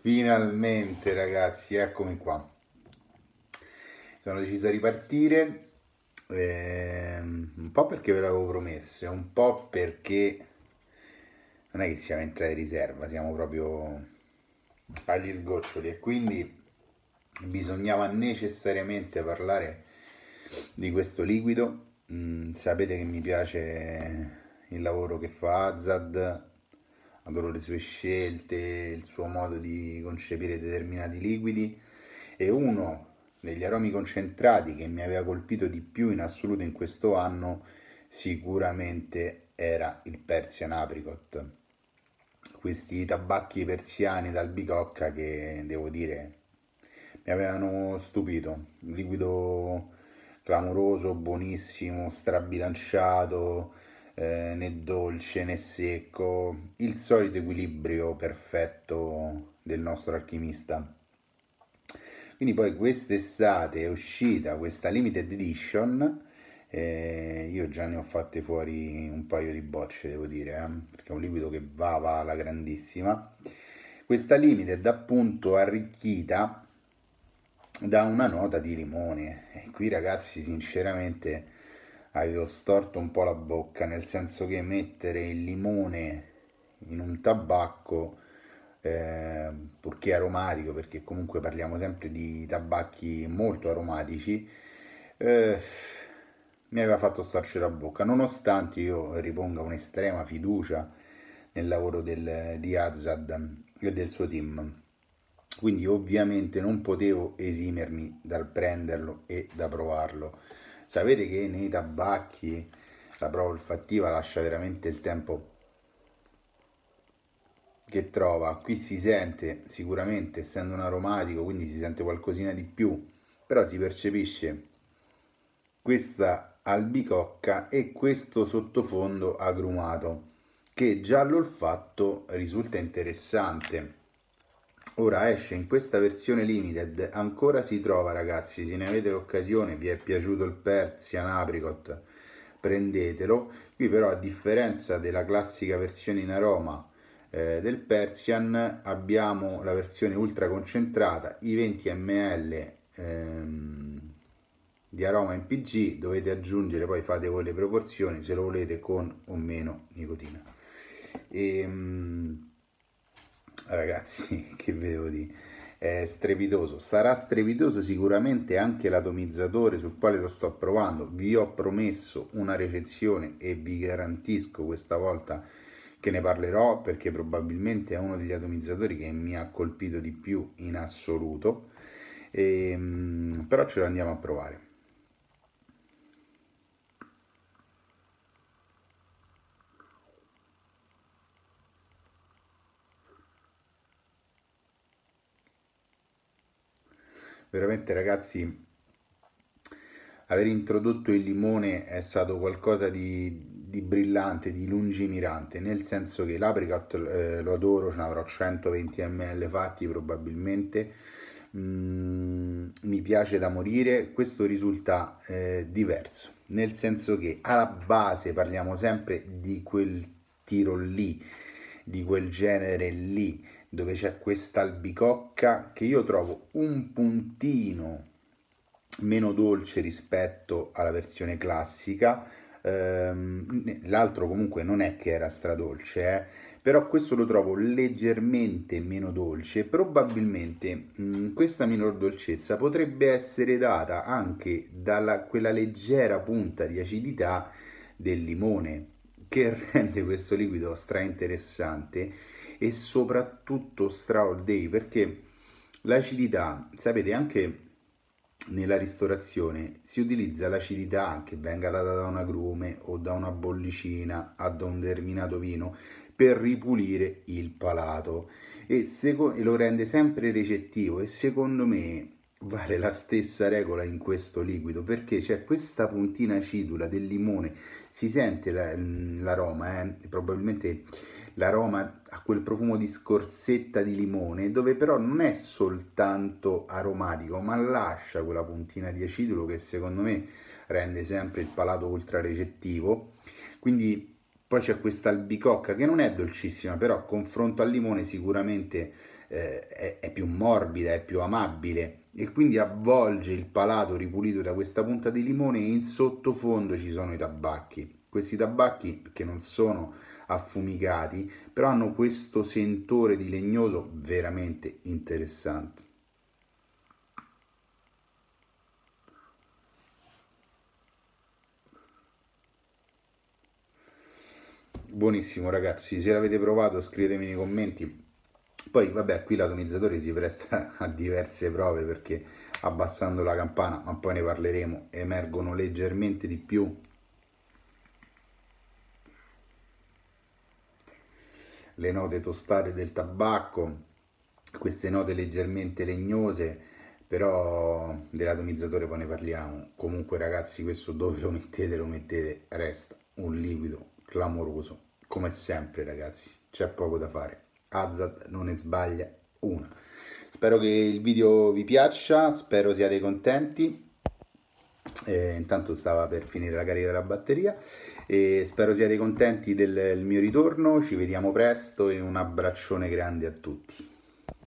Finalmente ragazzi, eccomi qua. Sono deciso a ripartire, eh, un po' perché ve l'avevo promesso e un po' perché non è che siamo entrati in riserva, siamo proprio agli sgoccioli e quindi bisognava necessariamente parlare di questo liquido. Mm, sapete che mi piace il lavoro che fa Azad, adoro le sue scelte, il suo modo di concepire determinati liquidi e uno degli aromi concentrati che mi aveva colpito di più in assoluto in questo anno sicuramente era il Persian Apricot. Questi tabacchi persiani d'albicocca che devo dire mi avevano stupito, un liquido clamoroso, buonissimo, strabilanciato, eh, né dolce né secco, il solito equilibrio perfetto del nostro alchimista. Quindi poi quest'estate è uscita questa limited edition, eh, io già ne ho fatte fuori un paio di bocce, devo dire, eh, perché è un liquido che va, va alla grandissima. Questa limited appunto arricchita da una nota di limone. E qui ragazzi sinceramente avevo storto un po' la bocca, nel senso che mettere il limone in un tabacco, eh, purché aromatico, perché comunque parliamo sempre di tabacchi molto aromatici, eh, mi aveva fatto storcere la bocca, nonostante io riponga un'estrema fiducia nel lavoro del, di Azad e del suo team. Quindi ovviamente non potevo esimermi dal prenderlo e da provarlo. Sapete che nei tabacchi la prova olfattiva lascia veramente il tempo che trova. Qui si sente sicuramente, essendo un aromatico, quindi si sente qualcosina di più, però si percepisce questa albicocca e questo sottofondo agrumato che già l'olfatto risulta interessante. Ora esce in questa versione limited, ancora si trova ragazzi, se ne avete l'occasione, vi è piaciuto il Persian Apricot, prendetelo. Qui però a differenza della classica versione in aroma eh, del Persian abbiamo la versione ultra concentrata, i 20 ml ehm, di aroma in PG, dovete aggiungere, poi fate voi le proporzioni se lo volete con o meno nicotina. E, ehm, mh, Ah, ragazzi, che ve devo dire, è strepitoso. Sarà strepitoso sicuramente anche l'atomizzatore sul quale lo sto provando. Vi ho promesso una recensione e vi garantisco questa volta che ne parlerò perché probabilmente è uno degli atomizzatori che mi ha colpito di più in assoluto. E, ehm, però ce lo andiamo a provare. veramente ragazzi aver introdotto il limone è stato qualcosa di, di brillante, di lungimirante, nel senso che l'apricot eh, lo adoro, ce ne avrò 120 ml fatti probabilmente, mm, mi piace da morire, questo risulta eh, diverso, nel senso che alla base parliamo sempre di quel tiro lì, di quel genere lì, dove c'è questa albicocca che io trovo un puntino meno dolce rispetto alla versione classica. Ehm, l'altro comunque non è che era stradolce, eh? però questo lo trovo leggermente meno dolce. Probabilmente mh, mm, questa minor dolcezza potrebbe essere data anche da quella leggera punta di acidità del limone che rende questo liquido stra interessante e soprattutto stra all day perché l'acidità, sapete anche nella ristorazione si utilizza l'acidità che venga data da un agrume o da una bollicina ad un determinato vino per ripulire il palato e, e lo rende sempre recettivo e secondo me vale la stessa regola in questo liquido perché c'è questa puntina acidula del limone si sente mm, l'aroma eh? probabilmente l'aroma ha quel profumo di scorzetta di limone dove però non è soltanto aromatico ma lascia quella puntina di acidulo che secondo me rende sempre il palato ultra recettivo quindi poi c'è questa albicocca che non è dolcissima però a confronto al limone sicuramente eh, è, è più morbida è più amabile e quindi avvolge il palato ripulito da questa punta di limone e in sottofondo ci sono i tabacchi. Questi tabacchi che non sono affumicati, però hanno questo sentore di legnoso veramente interessante. Buonissimo ragazzi, se l'avete provato scrivetemi nei commenti poi vabbè qui l'atomizzatore si presta a diverse prove perché abbassando la campana, ma poi ne parleremo, emergono leggermente di più le note tostate del tabacco, queste note leggermente legnose, però dell'atomizzatore poi ne parliamo. Comunque ragazzi, questo dove lo mettete, lo mettete, resta un liquido clamoroso, come sempre ragazzi, c'è poco da fare. Azad non ne sbaglia una. Spero che il video vi piaccia, spero siate contenti. Eh, intanto stava per finire la carica della batteria e spero siate contenti del, mio ritorno, ci vediamo presto e un abbraccione grande a tutti.